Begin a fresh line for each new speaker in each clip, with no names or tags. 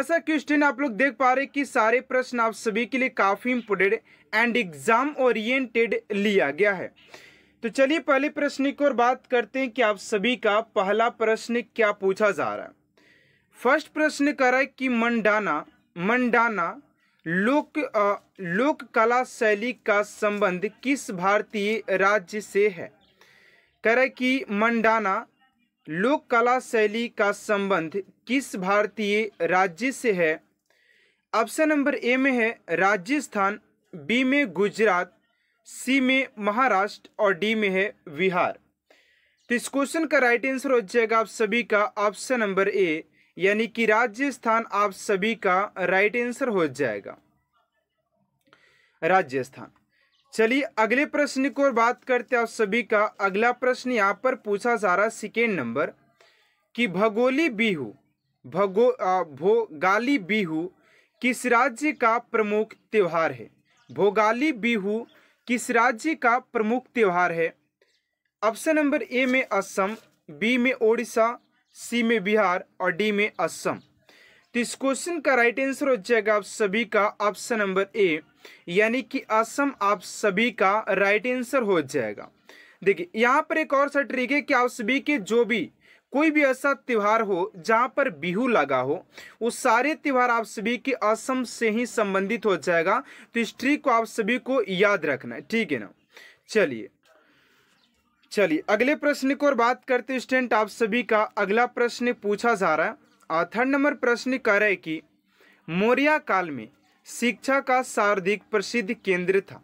ऐसा क्वेश्चन आप लोग देख पा रहे कि सारे प्रश्न आप सभी के लिए काफ़ी इम्पोर्टेंट एंड एग्जाम ओरिएंटेड लिया गया है तो चलिए पहले प्रश्न की ओर बात करते हैं कि आप सभी का पहला प्रश्न क्या पूछा जा रहा है फर्स्ट प्रश्न कह रहा है कि मंडाना मंडाना लोक आ, लोक कला शैली का संबंध किस भारतीय राज्य से है कह रहा है कि मंडाना लोक कला शैली का संबंध किस भारतीय राज्य से है ऑप्शन नंबर ए में है राजस्थान बी में गुजरात सी में महाराष्ट्र और डी में है बिहार तो इस क्वेश्चन का राइट आंसर हो जाएगा आप सभी का ऑप्शन नंबर ए यानी कि राजस्थान आप सभी का राइट आंसर हो जाएगा राजस्थान चलिए अगले प्रश्न को बात करते हैं आप सभी का अगला प्रश्न यहाँ पर पूछा जा रहा है सेकेंड नंबर कि भगोली बिहू भगो भोगाली बिहू किस राज्य का प्रमुख त्यौहार है भोगाली बिहू किस राज्य का प्रमुख त्यौहार है ऑप्शन नंबर ए में असम बी में ओडिशा सी में बिहार और डी में असम तो इस क्वेश्चन का राइट आंसर हो जाएगा आप सभी का ऑप्शन नंबर ए यानी कि असम आप सभी का राइट आंसर हो जाएगा देखिए यहाँ पर एक और सा ट्रिक है कि आप सभी के जो भी कोई भी ऐसा त्यौहार हो जहाँ पर बिहू लगा हो वो सारे त्यौहार आप सभी के असम से ही संबंधित हो जाएगा तो इस ट्रिक को आप सभी को याद रखना है ठीक है ना चलिए चलिए अगले प्रश्न की ओर बात करते स्टूडेंट आप सभी का अगला प्रश्न पूछा जा रहा है थर्ड नंबर प्रश्न कह रहे कि मौर्य काल में शिक्षा का सर्वाधिक प्रसिद्ध केंद्र था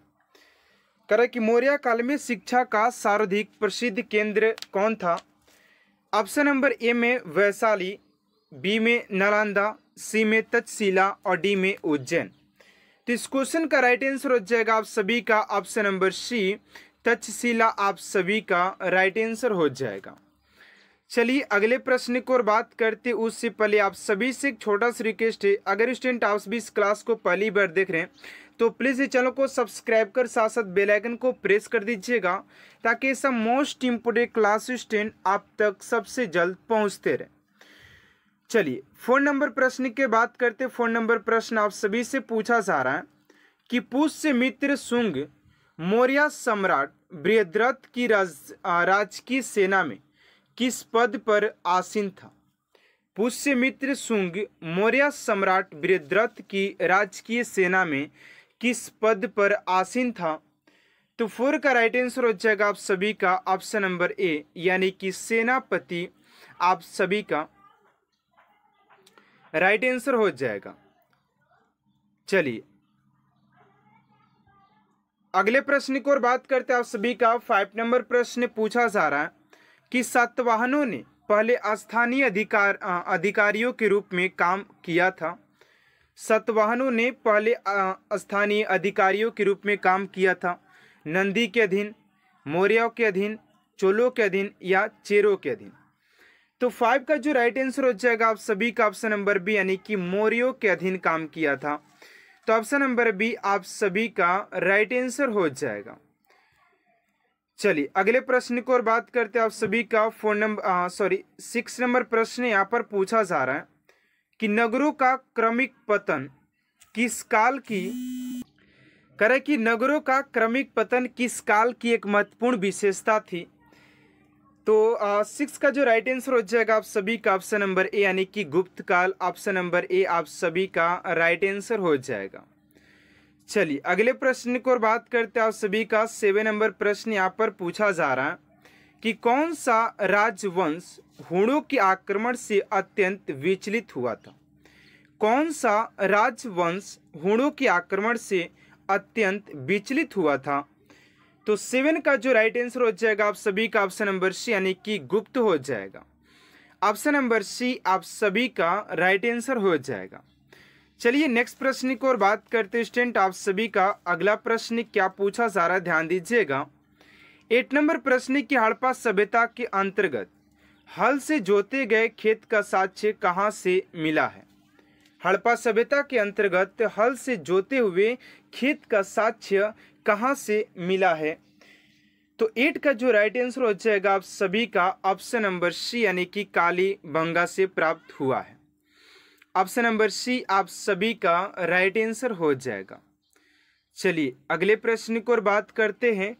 करे कि मौर्य काल में शिक्षा का सर्वाधिक प्रसिद्ध केंद्र कौन था ऑप्शन नंबर ए में वैशाली बी में नालंदा सी में तक्षशिला और डी में उज्जैन तो इस क्वेश्चन का राइट आंसर हो जाएगा आप सभी का ऑप्शन नंबर सी तक्षशिला आप सभी का राइट आंसर हो जाएगा चलिए अगले प्रश्न को और बात करते उससे पहले आप सभी से एक छोटा सा रिक्वेस्ट है अगर स्टूडेंट आप भी इस क्लास को पहली बार देख रहे हैं तो प्लीज़ इस चैनल को सब्सक्राइब कर साथ साथ बेल आइकन को प्रेस कर दीजिएगा ताकि ऐसा मोस्ट इम्पोर्टेंट क्लास स्टूडेंट आप तक सबसे जल्द पहुँचते रहे चलिए फ़ोन नंबर प्रश्न के बात करते फ़ोन नंबर प्रश्न आप सभी से पूछा जा रहा है कि पुष्य मित्र सुंग मौर्य सम्राट बृहद्रथ की राज राजकीय सेना में किस पद पर आसीन था पुष्य मित्र सुंग मौर्य सम्राट वीरद्रथ की राजकीय सेना में किस पद पर आसीन था तो फोर का राइट आंसर हो जाएगा आप सभी का ऑप्शन नंबर ए यानी कि सेनापति आप सभी का राइट आंसर हो जाएगा चलिए अगले प्रश्न की ओर बात करते हैं आप सभी का फाइव नंबर प्रश्न पूछा जा रहा है कि सातवाहनों ने पहले स्थानीय अधिकार अधिकारियों के रूप में काम किया था सतवाहनों ने पहले स्थानीय अधिकारियों के रूप में काम किया था नंदी के अधीन मौर्यों के अधीन चोलों के अधीन या चेरों के अधीन तो फाइव का जो राइट आंसर हो जाएगा आप सभी का ऑप्शन नंबर बी यानी कि मौर्यों के अधीन काम किया था तो ऑप्शन नंबर बी आप सभी का राइट आंसर हो जाएगा चलिए अगले प्रश्न को और बात करते हैं आप सभी का phone number sorry six number प्रश्न यहाँ पर पूछा जा रहा है कि नगरों का क्रमिक पतन किस काल की करे कि नगरों का क्रमिक पतन किस काल की एक महत्वपूर्ण विशेषता थी तो सिक्स का जो राइट आंसर हो जाएगा आप सभी का ऑप्शन नंबर ए यानी कि गुप्त काल ऑप्शन नंबर ए आप सभी का राइट आंसर हो जाएगा चलिए अगले प्रश्न को बात करते हैं आप सभी का सेवन नंबर प्रश्न यहाँ पर पूछा जा रहा है कि कौन सा राजवंश हुड़ों के आक्रमण से अत्यंत विचलित हुआ था कौन सा राजवंश हुड़ों के आक्रमण से अत्यंत विचलित हुआ था तो सेवन का जो राइट आंसर हो जाएगा आप सभी का ऑप्शन नंबर सी यानी कि गुप्त हो जाएगा ऑप्शन नंबर सी आप सभी का राइट आंसर हो जाएगा चलिए नेक्स्ट प्रश्न की ओर बात करते हैं आप सभी का अगला प्रश्न क्या पूछा सारा ध्यान दीजिएगा एट नंबर प्रश्न की हड़प्पा सभ्यता के अंतर्गत हल से जोते गए खेत का साक्ष्य कहाँ से मिला है हड़प्पा सभ्यता के अंतर्गत हल से जोते हुए खेत का साक्ष्य कहाँ से मिला है तो एट का जो राइट आंसर हो जाएगा आप सभी का ऑप्शन नंबर सी यानी कि काली बंगा से प्राप्त हुआ है ऑप्शन नंबर सी आप सभी का राइट आंसर हो जाएगा चलिए अगले प्रश्न को और बात करते हैं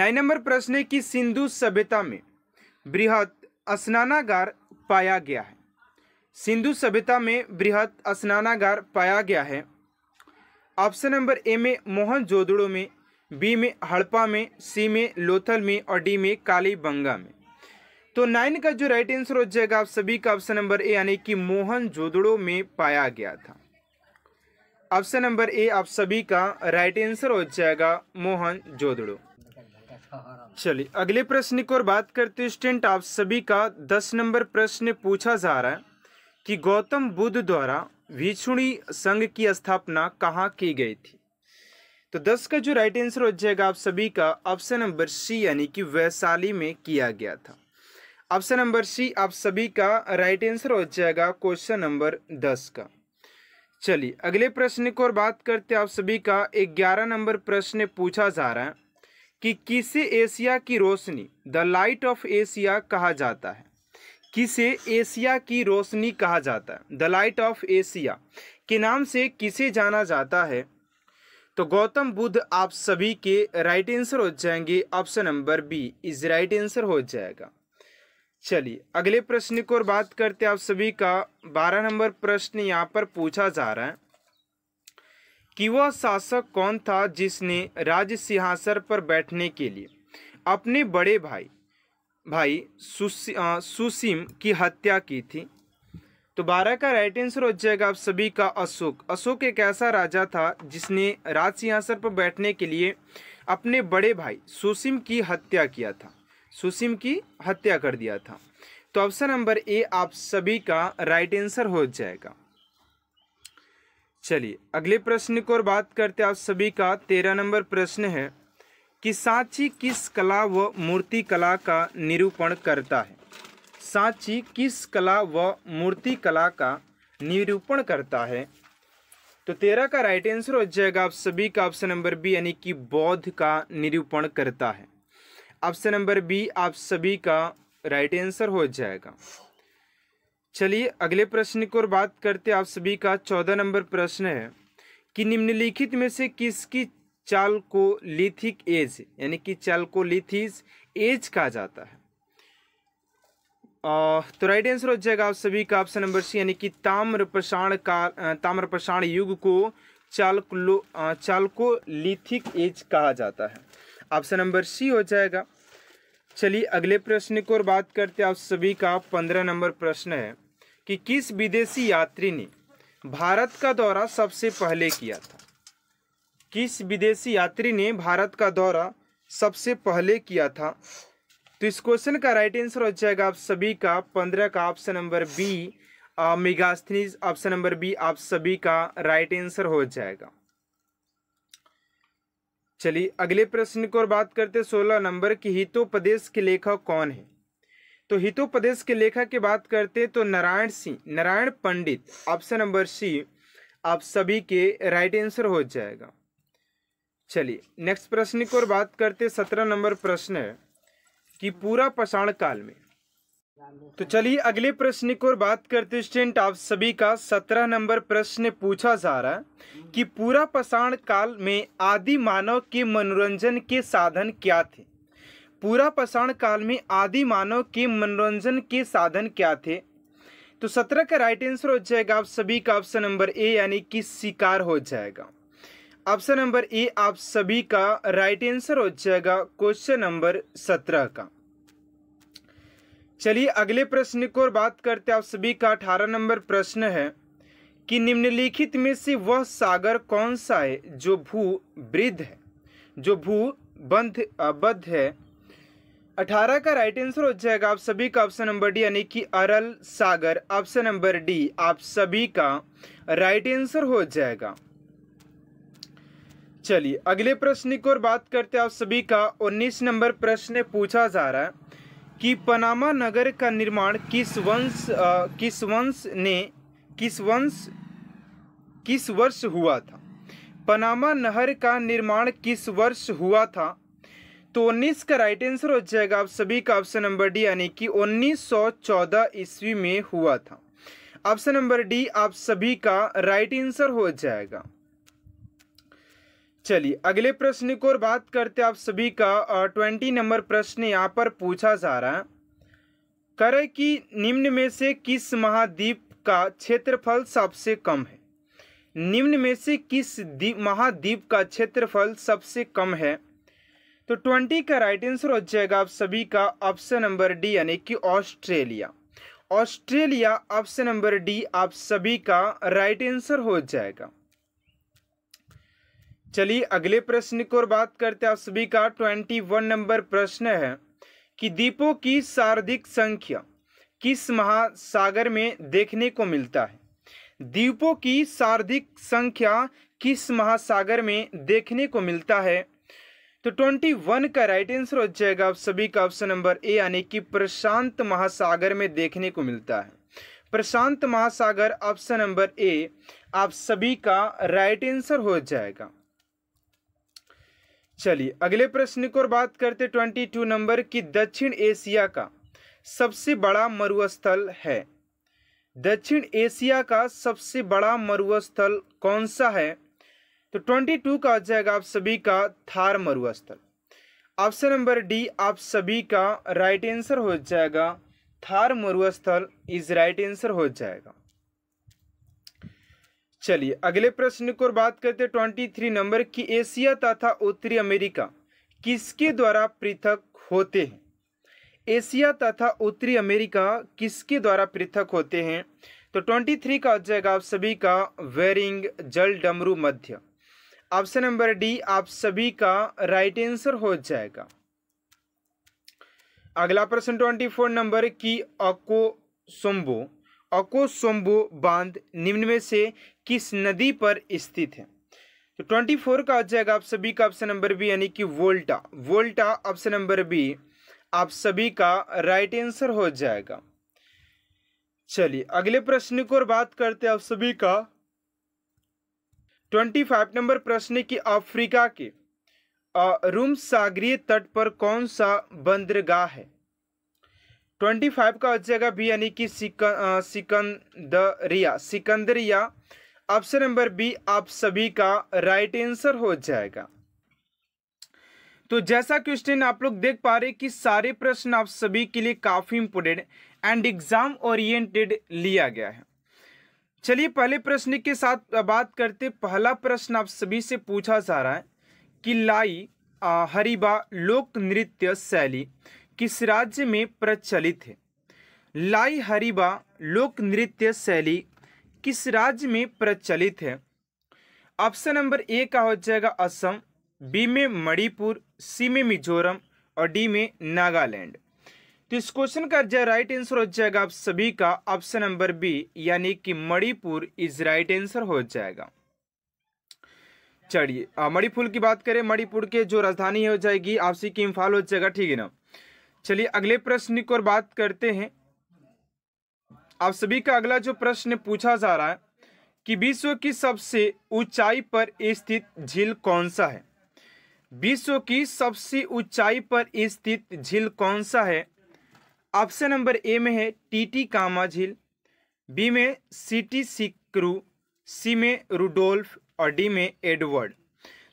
नाइन नंबर प्रश्न है कि सिंधु सभ्यता में बृहद स्नानागार पाया गया है सिंधु सभ्यता में बृहद स्नानागार पाया गया है ऑप्शन नंबर ए में मोहन जोदड़ो में बी में हड़पा में सी में लोथल में और डी में कालीबंगा में तो नाइन का जो राइट आंसर हो जाएगा आप सभी का ऑप्शन नंबर ए यानी कि मोहन जोदड़ो में पाया गया था ऑप्शन नंबर ए आप सभी का राइट आंसर हो जाएगा मोहन जोदड़ो चलिए अगले प्रश्न की ओर बात करते स्टेंट आप सभी का दस नंबर प्रश्न पूछा जा रहा है कि गौतम बुद्ध द्वारा भीषणी संघ की स्थापना कहाँ की गई थी तो दस का जो राइट आंसर हो जाएगा आप सभी का ऑप्शन नंबर सी यानी कि वैशाली में किया गया था ऑप्शन नंबर सी आप सभी का राइट आंसर हो जाएगा क्वेश्चन नंबर दस का चलिए अगले प्रश्न को और बात करते आप सभी का ग्यारह नंबर प्रश्न पूछा जा रहा है कि किसे एशिया की रोशनी द लाइट ऑफ एशिया कहा जाता है किसे एशिया की रोशनी कहा जाता है द लाइट ऑफ एशिया के नाम से किसे जाना जाता है तो गौतम बुद्ध आप सभी के राइट आंसर हो जाएंगे option number B is right answer हो जाएगा चलिए अगले प्रश्न की ओर बात करते आप सभी का बारह नंबर प्रश्न यहाँ पर पूछा जा रहा है कि वह शासक कौन था जिसने राज्य सिंहासन पर बैठने के लिए अपने बड़े भाई भाई सुसी, आ, सुसीम की हत्या की थी तो बारह का राइट आंसर हो जाएगा आप सभी का अशोक अशोक एक ऐसा राजा था जिसने राज सिंहासन पर बैठने के लिए अपने बड़े भाई सुसीम की हत्या किया था सुसिम की हत्या कर दिया था तो ऑप्शन नंबर ए आप सभी का राइट आंसर हो जाएगा चलिए अगले प्रश्न की ओर बात करते आप सभी का तेरह नंबर प्रश्न है कि सांची किस कला व मूर्ति कला का निरूपण करता है सांची किस कला व मूर्ति कला का निरूपण करता है तो तेरह का राइट आंसर हो जाएगा आप सभी का ऑप्शन नंबर बी यानी कि बौद्ध का निरूपण करता है ऑप्शन नंबर बी आप सभी का राइट आंसर हो जाएगा चलिए अगले प्रश्न की ओर बात करते आप सभी का चौदह नंबर प्रश्न है कि निम्नलिखित में से किसकी चाल को लिथिक एज यानी कि चाल को लिथिस एज कहा जाता है तो राइट आंसर हो जाएगा आप सभी का ऑप्शन नंबर सी यानी कि ताम्र का ताम्र युग को चालको चालको लिथिक एज कहा जाता है ऑप्शन नंबर सी हो जाएगा चलिए अगले प्रश्न की ओर बात करते आप सभी का पंद्रह नंबर प्रश्न है कि किस विदेशी यात्री ने भारत का दौरा सबसे पहले किया था किस विदेशी यात्री ने भारत का दौरा सबसे पहले किया था तो इस क्वेश्चन का राइट आंसर हो जाएगा आप सभी का पंद्रह का ऑप्शन नंबर बी मेगास्थनीज ऑप्शन नंबर बी आप सभी का राइट आंसर हो जाएगा चलिए अगले प्रश्न की ओर बात करते सोलह नंबर की हितोपदेश के लेखक कौन है तो हितोपदेश के लेखक की बात करते तो Narayan Singh Narayan Pandit option number C आप सभी के राइट आंसर हो जाएगा चलिए नेक्स्ट प्रश्न की ओर बात करते सत्रह नंबर प्रश्न है कि पूरा पाषाण काल में तो चलिए अगले प्रश्न की ओर बात करते स्टेंट आप सभी का सत्रह नंबर प्रश्न पूछा जा रहा है कि पूरा पाषाण काल में आदि मानव के मनोरंजन के साधन क्या थे पूरा पाषाण काल में आदि मानव के मनोरंजन के साधन क्या थे तो सत्रह का राइट आंसर हो जाएगा आप सभी का ऑप्शन नंबर ए यानी कि शिकार हो जाएगा ऑप्शन नंबर ए आप सभी का राइट आंसर हो जाएगा क्वेश्चन नंबर सत्रह का चलिए अगले प्रश्न को बात करते हैं आप सभी का अठारह नंबर प्रश्न है कि निम्नलिखित में से वह सागर कौन सा है जो भू वृद्ध है जो भू बंध बद्ध है अठारह का राइट आंसर हो जाएगा आप सभी का ऑप्शन नंबर डी यानी कि अरल सागर ऑप्शन नंबर डी आप सभी का राइट आंसर हो जाएगा चलिए अगले प्रश्न की ओर बात करते हैं आप सभी का 19 नंबर प्रश्न पूछा जा रहा है कि पनामा नगर का निर्माण किस वंश किस वंश ने किस वंश किस वर्ष हुआ था पनामा नहर का निर्माण किस वर्ष हुआ था तो उन्नीस का राइट आंसर हो जाएगा आप सभी का ऑप्शन नंबर डी यानी कि 1914 ईस्वी में हुआ था ऑप्शन नंबर डी आप सभी का राइट आंसर हो जाएगा चलिए अगले प्रश्न की ओर बात करते आप सभी का ट्वेंटी नंबर प्रश्न यहाँ पर पूछा जा रहा है करें कि निम्न में से किस महाद्वीप का क्षेत्रफल सबसे कम है निम्न में से किस द्वीप महाद्वीप का क्षेत्रफल सबसे कम है तो ट्वेंटी का राइट आंसर हो जाएगा आप सभी का ऑप्शन नंबर डी यानी कि Australia Australia option number D आप सभी का राइट आंसर हो जाएगा चलिए अगले प्रश्न की ओर बात करते हैं आप सभी का ट्वेंटी वन नंबर प्रश्न है कि दीपों की सार्वधिक संख्या किस महासागर में देखने को मिलता है दीपों की सार्वधिक संख्या किस महासागर में देखने को मिलता है तो ट्वेंटी वन का राइट आंसर हो जाएगा आप सभी का ऑप्शन नंबर ए यानी कि प्रशांत महासागर में देखने को मिलता है प्रशांत महासागर ऑप्शन नंबर ए आप सभी का राइट आंसर हो जाएगा चलिए अगले प्रश्न की ओर बात करते ट्वेंटी टू नंबर की दक्षिण एशिया का सबसे बड़ा मरुस्थल है दक्षिण एशिया का सबसे बड़ा मरुस्थल कौन सा है तो ट्वेंटी टू का हो जाएगा आप सभी का थार मरुस्थल ऑप्शन नंबर डी आप सभी का राइट आंसर हो जाएगा थार मरुस्थल इज राइट आंसर हो जाएगा चलिए अगले प्रश्न को बात करते हैं ट्वेंटी थ्री नंबर की एशिया तथा उत्तरी अमेरिका किसके द्वारा पृथक होते हैं एशिया तथा उत्तरी अमेरिका किसके द्वारा पृथक होते हैं तो ट्वेंटी थ्री का हो जाएगा आप सभी का वेरिंग जल डमरू मध्य ऑप्शन नंबर डी आप सभी का राइट आंसर हो जाएगा अगला प्रश्न ट्वेंटी फोर नंबर की अकोसुम्बो अकोसोम्बो बांध निम्न में से किस नदी पर स्थित है तो ट्वेंटी फोर का हो जाएगा आप सभी का ऑप्शन नंबर बी यानी कि Volta Volta option number B आप सभी का राइट आंसर हो जाएगा चलिए अगले प्रश्न को और बात करते हैं आप सभी का ट्वेंटी फाइव नंबर प्रश्न कि अफ्रीका के रूम सागरीय तट पर कौन सा बंदरगाह है ट्वेंटी फाइव का हो जाएगा बी यानी कि सिकन सिकंदरिया सिकंदरिया ऑप्शन नंबर बी आप सभी का राइट आंसर हो जाएगा तो जैसा क्वेश्चन आप लोग देख पा रहे कि सारे प्रश्न आप सभी के लिए काफ़ी इंपोर्टेंट एंड एग्जाम ओरिएंटेड लिया गया है चलिए पहले प्रश्न के साथ बात करते पहला प्रश्न आप सभी से पूछा जा रहा है कि लाई हरिबा लोक नृत्य शैली किस राज्य में प्रचलित है लाई हरिबा लोक नृत्य शैली किस राज्य में प्रचलित है ऑप्शन नंबर ए का हो जाएगा असम बी में मणिपुर सी में मिजोरम और डी में नागालैंड तो इस क्वेश्चन का जो राइट आंसर हो जाएगा आप सभी का ऑप्शन नंबर बी यानी कि मणिपुर इज राइट आंसर हो जाएगा चलिए मणिपुर की बात करें मणिपुर के जो राजधानी हो जाएगी आपसी की इम्फाल हो जाएगा ठीक है ना चलिए अगले प्रश्न की ओर बात करते हैं आप सभी का अगला जो प्रश्न पूछा जा रहा है कि विश्व की सबसे ऊंचाई पर स्थित झील कौन सा है विश्व की सबसे ऊंचाई पर स्थित झील कौन सा है ऑप्शन नंबर ए में है टीटी कामा झील बी में सिटी सिक्रू सी में रूडोल्फ और डी में एडवर्ड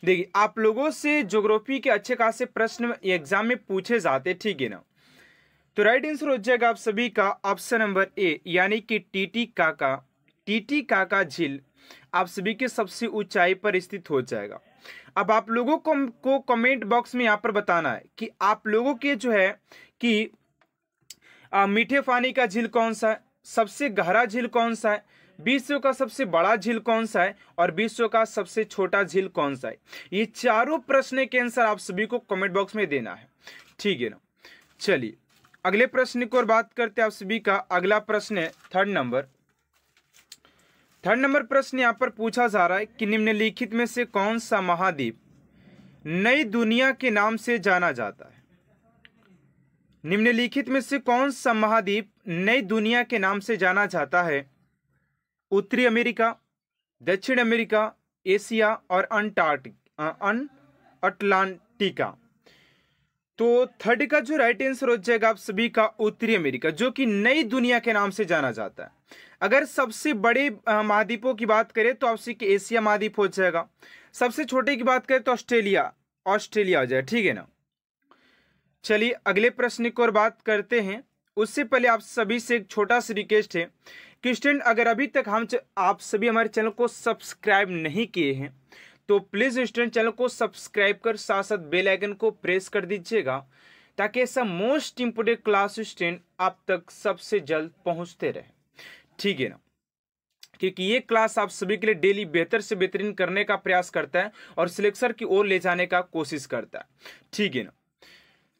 देखिए आप लोगों से जोग्राफी के अच्छे खासे प्रश्न एग्जाम में पूछे जाते ठीक है ना तो राइट आंसर हो जाएगा आप सभी का ऑप्शन नंबर ए यानी कि टीटी काका टीटी काका झील आप सभी के सबसे ऊंचाई पर स्थित हो जाएगा अब आप लोगों को को कमेंट बॉक्स में यहाँ पर बताना है कि आप लोगों के जो है कि आ, मीठे पानी का झील कौन सा है सबसे गहरा झील कौन सा है विश्व का सबसे बड़ा झील कौन सा है और विश्व का सबसे छोटा झील कौन सा है ये चारों प्रश्न के आंसर आप सभी को कमेंट बॉक्स में देना है ठीक है ना चलिए अगले प्रश्न की ओर बात करते हैं आप सभी का अगला प्रश्न है थर्ड नंबर थर्ड नंबर प्रश्न यहाँ पर पूछा जा रहा है कि निम्नलिखित में से कौन सा महाद्वीप नई दुनिया के नाम से जाना जाता है निम्नलिखित में से कौन सा महाद्वीप नई दुनिया के नाम से जाना जाता है उत्तरी अमेरिका दक्षिण अमेरिका एशिया और अंटार्कटिक अन अटलांटिका तो थर्ड का जो राइट आंसर हो जाएगा आप सभी का उत्तरी अमेरिका जो कि नई दुनिया के नाम से जाना जाता है अगर सबसे बड़े महाद्वीपों की बात करें तो आपसे के एशिया महाद्वीप हो जाएगा सबसे छोटे की बात करें तो ऑस्ट्रेलिया ऑस्ट्रेलिया हो जाए ठीक है ना चलिए अगले प्रश्न की ओर बात करते हैं उससे पहले आप सभी से एक छोटा सा रिक्वेस्ट है तो स्टूडेंट अगर अभी तक हम आप सभी हमारे चैनल को सब्सक्राइब नहीं किए हैं तो प्लीज़ स्टूडेंट चैनल को सब्सक्राइब कर साथ साथ बेल आइकन को प्रेस कर दीजिएगा ताकि ऐसा मोस्ट इम्पोर्टेंट क्लास स्टूडेंट आप तक सबसे जल्द पहुंचते रहे ठीक है ना क्योंकि ये क्लास आप सभी के लिए डेली बेहतर से बेहतरीन करने का प्रयास करता है और सिलेक्शन की ओर ले जाने का कोशिश करता है ठीक है ना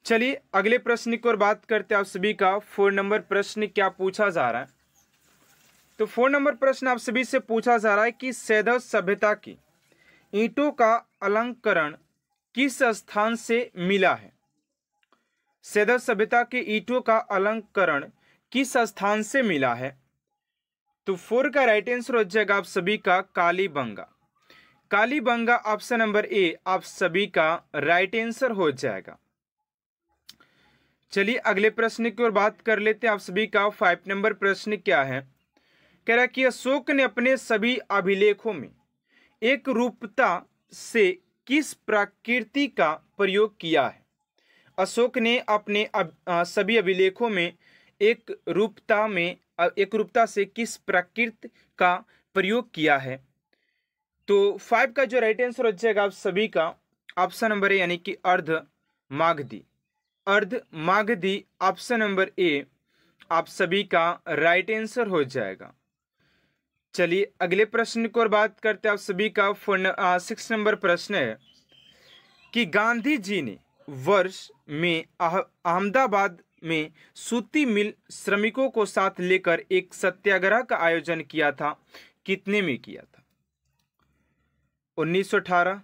चलिए अगले प्रश्न की ओर बात करते हैं आप सभी का फोर नंबर प्रश्न क्या पूछा जा रहा है तो फोन नंबर प्रश्न आप सभी से पूछा जा रहा है कि सैदव सभ्यता की ईंटों का अलंकरण किस स्थान से मिला है सैदव सभ्यता के ईंटों का अलंकरण किस स्थान से मिला है तो फोर का राइट आंसर हो जाएगा आप सभी का Kalibanga Kalibanga option number A आप सभी का राइट आंसर हो जाएगा चलिए अगले प्रश्न की ओर बात कर लेते हैं आप सभी का फाइव नंबर प्रश्न क्या है कह रहा कि अशोक ने अपने सभी अभिलेखों में एक रूपता से किस प्रकृति का प्रयोग किया है अशोक ने अपने अब, आ, सभी अभिलेखों में एक रूपता में एक रूपता से किस प्रकृति का प्रयोग किया है तो फाइव का जो राइट आंसर हो जाएगा आप सभी का ऑप्शन नंबर ए यानी कि अर्ध माघदी अर्ध माघदी ऑप्शन नंबर ए आप सभी का राइट आंसर हो जाएगा चलिए अगले प्रश्न को और बात करते हैं आप सभी का फोन सिक्स नंबर प्रश्न है कि गांधी जी ने वर्ष में अहमदाबाद में सूती मिल श्रमिकों को साथ लेकर एक सत्याग्रह का आयोजन किया था कितने में किया था 1918,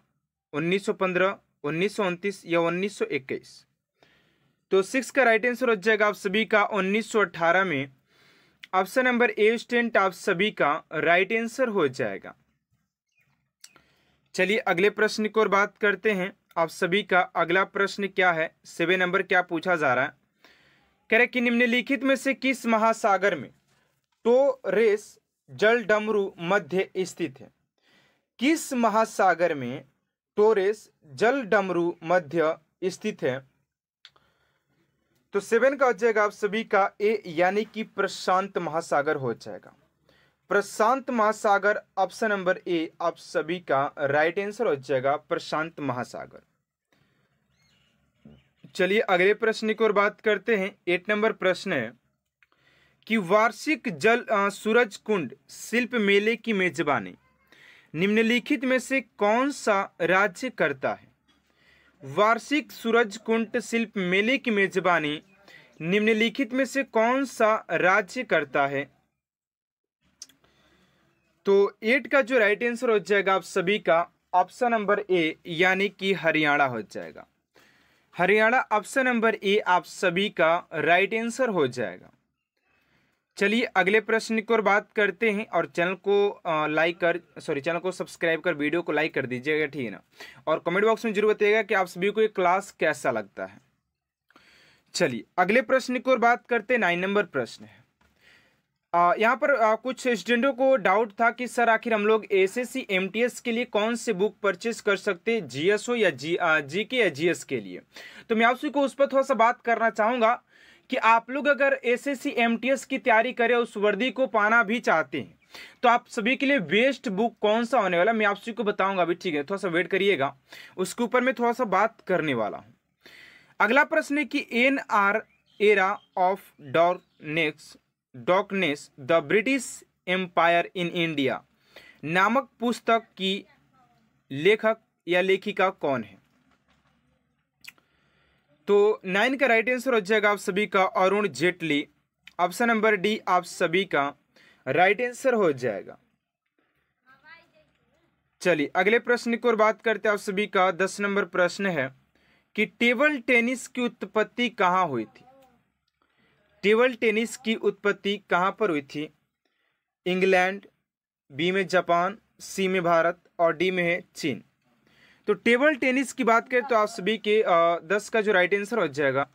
1915, 1929 या 1921 तो सिक्स का राइट आंसर हो जाएगा आप सभी का 1918 में ऑप्शन नंबर ए स्टेंट आप सभी का राइट right आंसर हो जाएगा चलिए अगले प्रश्न की ओर बात करते हैं आप सभी का अगला प्रश्न क्या है सेवे नंबर क्या पूछा जा रहा है कह रहे कि निम्नलिखित में से किस महासागर में टोरेस तो जल डमरू मध्य स्थित है किस महासागर में टोरेस तो जल डमरू मध्य स्थित है तो सेवन का हो जाएगा आप सभी का ए यानी कि प्रशांत महासागर हो जाएगा प्रशांत महासागर ऑप्शन नंबर ए आप सभी का राइट आंसर हो जाएगा प्रशांत महासागर चलिए अगले प्रश्न की ओर बात करते हैं एट नंबर प्रश्न है कि वार्षिक जल सूरज कुंड शिल्प मेले की मेजबानी निम्नलिखित में से कौन सा राज्य करता है वार्षिक सूरज कुंट शिल्प मेले की मेजबानी निम्नलिखित में से कौन सा राज्य करता है तो एट का जो राइट आंसर हो जाएगा आप सभी का ऑप्शन नंबर ए यानी कि हरियाणा हो जाएगा हरियाणा ऑप्शन नंबर ए आप सभी का राइट आंसर हो जाएगा चलिए अगले प्रश्न की ओर बात करते हैं और चैनल को लाइक कर सॉरी चैनल को सब्सक्राइब कर वीडियो को लाइक कर दीजिएगा ठीक है ना और कमेंट बॉक्स में जरूर बताइएगा कि आप सभी को ये क्लास कैसा लगता है चलिए अगले प्रश्न की ओर बात करते हैं नाइन नंबर प्रश्न है यहाँ पर आ, कुछ स्टूडेंटों को डाउट था कि सर आखिर हम लोग S S C M T S के लिए कौन से बुक परचेस कर सकते जी एस या जी जी के या जी एस के लिए तो मैं आप सभी को उस पर थोड़ा सा बात करना चाहूँगा कि आप लोग अगर एस एस की तैयारी करें उस वर्दी को पाना भी चाहते हैं तो आप सभी के लिए बेस्ट बुक कौन सा होने वाला मैं आप सभी को बताऊंगा अभी ठीक है थोड़ा सा वेट करिएगा उसके ऊपर मैं थोड़ा सा बात करने वाला हूँ अगला प्रश्न है कि N R era of darkness darkness the British empire in India नामक पुस्तक की लेखक या लेखिका कौन है तो नाइन का राइट आंसर हो जाएगा आप सभी का Arun Jaitley option number D आप सभी का राइट आंसर हो जाएगा चलिए अगले प्रश्न की ओर बात करते हैं आप सभी का दस नंबर प्रश्न है कि टेबल टेनिस की उत्पत्ति कहाँ हुई थी टेबल टेनिस की उत्पत्ति कहाँ पर हुई थी इंग्लैंड बी में जापान सी में भारत और डी में है चीन तो टेबल टेनिस की बात करें तो आप सभी के दस का जो राइट आंसर हो जाएगा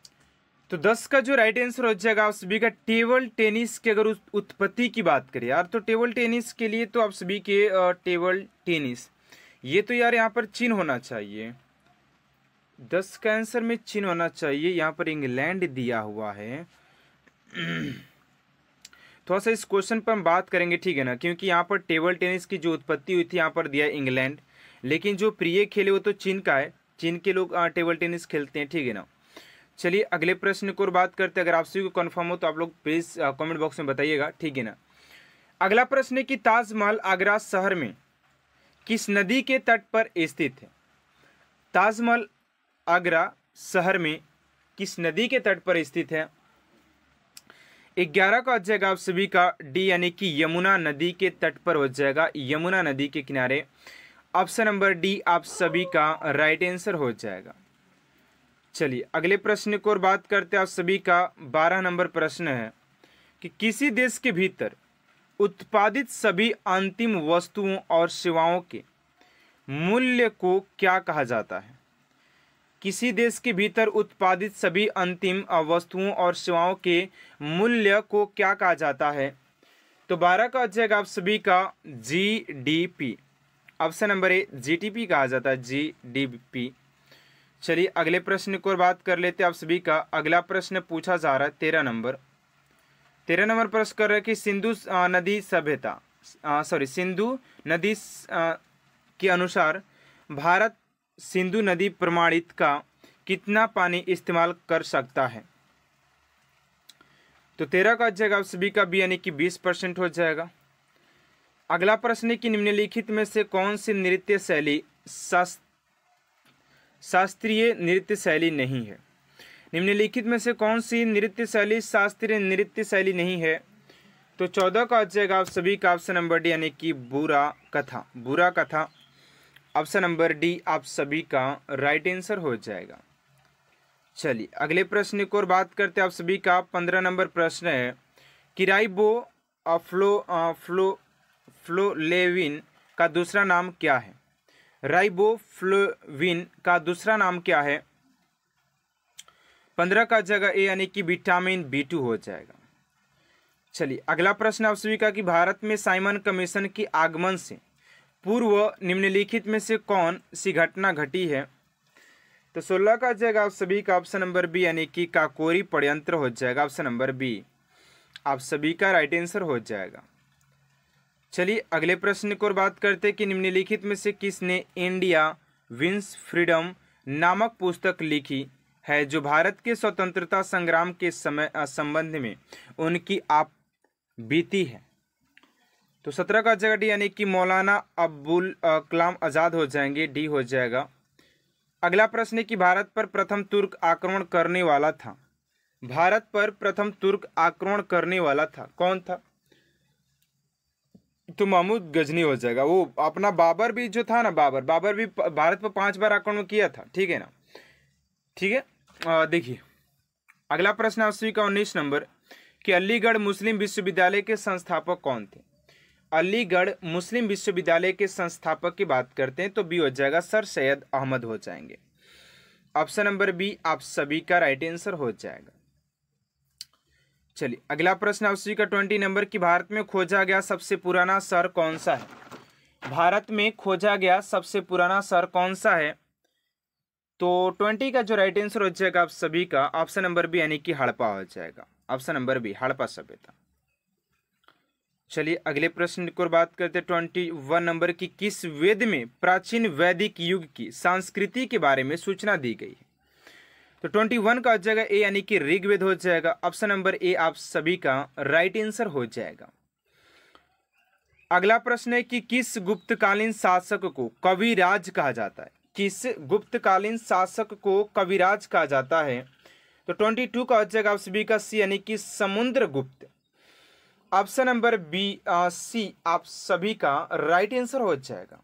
तो दस का जो राइट आंसर हो जाएगा आप सभी का टेबल टेनिस के अगर उत्पत्ति की बात करें यार तो टेबल टेनिस के लिए तो आप सभी के टेबल टेनिस ये तो यार यहाँ पर चीन होना चाहिए दस का आंसर में चीन होना चाहिए यहाँ पर इंग्लैंड दिया हुआ है थोड़ा सा इस क्वेश्चन पर हम बात करेंगे ठीक है ना क्योंकि यहाँ पर टेबल टेनिस की जो उत्पत्ति हुई थी यहाँ पर दिया इंग्लैंड लेकिन जो प्रिय खेल है वो तो चीन का है चीन के लोग टेबल टेनिस खेलते हैं ठीक है ना चलिए अगले प्रश्न को और बात करते हैं अगर आप सभी को कन्फर्म हो तो आप लोग प्लीज़ कमेंट बॉक्स में बताइएगा ठीक है ना अगला प्रश्न है कि ताजमहल आगरा शहर में किस नदी के तट पर स्थित है ताजमहल आगरा शहर में किस नदी के तट पर स्थित है ग्यारह का हो जाएगा आप सभी का डी यानी कि यमुना नदी के तट पर हो जाएगा यमुना नदी के किनारे ऑप्शन नंबर डी आप सभी का राइट आंसर हो जाएगा चलिए अगले प्रश्न को और बात करते हैं आप सभी का बारह नंबर प्रश्न है कि किसी देश के भीतर उत्पादित सभी अंतिम वस्तुओं और सेवाओं के मूल्य को क्या कहा जाता है किसी देश के भीतर उत्पादित सभी अंतिम वस्तुओं और सेवाओं के मूल्य को क्या कहा जाता है तो बारह का हो जाएगा आप सभी का G D P option number A GDP कहा जाता है जीडीपी चलिए अगले प्रश्न को बात कर लेते आप सभी का अगला प्रश्न पूछा जा रहा है तेरह नंबर तेरह नंबर प्रश्न कर रहे है कि सिंधु नदी सभ्यता सॉरी सिंधु नदी के अनुसार भारत सिंधु नदी प्रमाणित का कितना पानी इस्तेमाल कर सकता है तो तेरह का जगह सभी का भी यानी कि बीस परसेंट हो जाएगा अगला प्रश्न है कि निम्नलिखित में से कौन सी नृत्य शैली शास्त्रीय नृत्य शैली नहीं है निम्नलिखित में से कौन सी नृत्य शैली शास्त्रीय नृत्य शैली नहीं है तो चौदह का जाएगा आप सभी का ऑप्शन नंबर डी यानी कि बुरा कथा बुरा कथा ऑप्शन नंबर डी आप सभी का राइट आंसर हो जाएगा चलिए अगले प्रश्न की ओर बात करते हैं आप सभी का पंद्रह नंबर प्रश्न है किराई बो अफ्लो अफ्लो फ्लो फ्लोलेविन का दूसरा नाम क्या है राइबोफ्लोविन का दूसरा नाम क्या है पंद्रह का जगह ए यानी कि विटामिन बी टू हो जाएगा चलिए अगला प्रश्न आप सभी का कि भारत में साइमन कमीशन के आगमन से पूर्व निम्नलिखित में से कौन सी घटना घटी है तो सोलह का जगह आप सभी का ऑप्शन नंबर बी यानी कि काकोरी पड़यंत्र हो जाएगा ऑप्शन नंबर बी आप सभी का राइट आंसर हो जाएगा चलिए अगले प्रश्न की ओर बात करते हैं कि निम्नलिखित में से किसने इंडिया विंस फ्रीडम नामक पुस्तक लिखी है जो भारत के स्वतंत्रता संग्राम के समय संबंध में उनकी आप बीती है तो सत्रह का जगह डी यानी कि मौलाना अब्बुल कलाम आज़ाद हो जाएंगे डी हो जाएगा अगला प्रश्न है कि भारत पर प्रथम तुर्क आक्रमण करने वाला था भारत पर प्रथम तुर्क आक्रमण करने वाला था कौन था तो महमूद गजनी हो जाएगा वो अपना बाबर भी जो था ना बाबर बाबर भी भारत पर पांच बार आक्रमण किया था ठीक है ना ठीक है देखिए अगला प्रश्न है उसी का उन्नीस नंबर कि अलीगढ़ मुस्लिम विश्वविद्यालय के संस्थापक कौन थे अलीगढ़ मुस्लिम विश्वविद्यालय के संस्थापक की बात करते हैं तो बी हो जाएगा सर सैयद अहमद हो जाएंगे ऑप्शन नंबर बी आप सभी का राइट आंसर हो जाएगा चलिए अगला प्रश्न है उसी का ट्वेंटी नंबर की भारत में खोजा गया सबसे पुराना शहर कौन सा है भारत में खोजा गया सबसे पुराना शहर कौन सा है तो ट्वेंटी का जो राइट आंसर हो जाएगा आप सभी का ऑप्शन नंबर बी यानी कि हड़पा हो जाएगा ऑप्शन नंबर बी हड़पा सभ्यता चलिए अगले प्रश्न की ओर बात करते हैं ट्वेंटी वन नंबर की किस वेद में प्राचीन वैदिक युग की संस्कृति के बारे में सूचना दी गई है तो 21 का हो जाएगा ए यानी कि ऋग्वेद हो जाएगा ऑप्शन नंबर ए आप सभी का राइट आंसर हो जाएगा अगला प्रश्न है कि किस गुप्तकालीन शासक को कविराज कहा जाता है किस गुप्तकालीन शासक को कविराज कहा जाता है तो 22 का हो जाएगा आप सभी का सी यानी कि समुद्र गुप्त ऑप्शन नंबर बी सी आप सभी का राइट आंसर हो जाएगा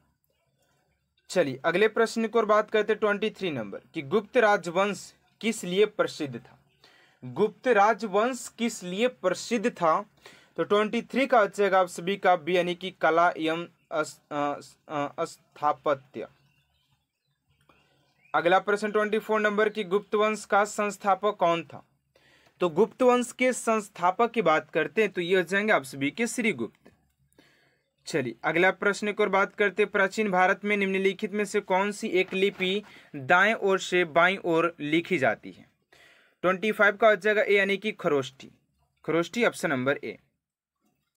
चलिए अगले प्रश्न की ओर बात करते हैं ट्वेंटी थ्री नंबर कि गुप्त राजवंश किस लिए प्रसिद्ध था गुप्त राजवंश किस लिए प्रसिद्ध था तो ट्वेंटी थ्री का हो आप सभी का भी यानी कि कला एवं स्थापत्य अगला प्रश्न ट्वेंटी फोर नंबर की गुप्त वंश का संस्थापक कौन था तो गुप्त वंश के संस्थापक की बात करते हैं तो ये हो जाएंगे आप सभी के श्रीगुप्त चलिए अगला प्रश्न की ओर बात करते प्राचीन भारत में निम्नलिखित में से कौन सी एक लिपि दाएं ओर से बाईं ओर लिखी जाती है ट्वेंटी फाइव का हो जाएगा ए यानी कि खरोष्ठी खरोष्ठी ऑप्शन नंबर ए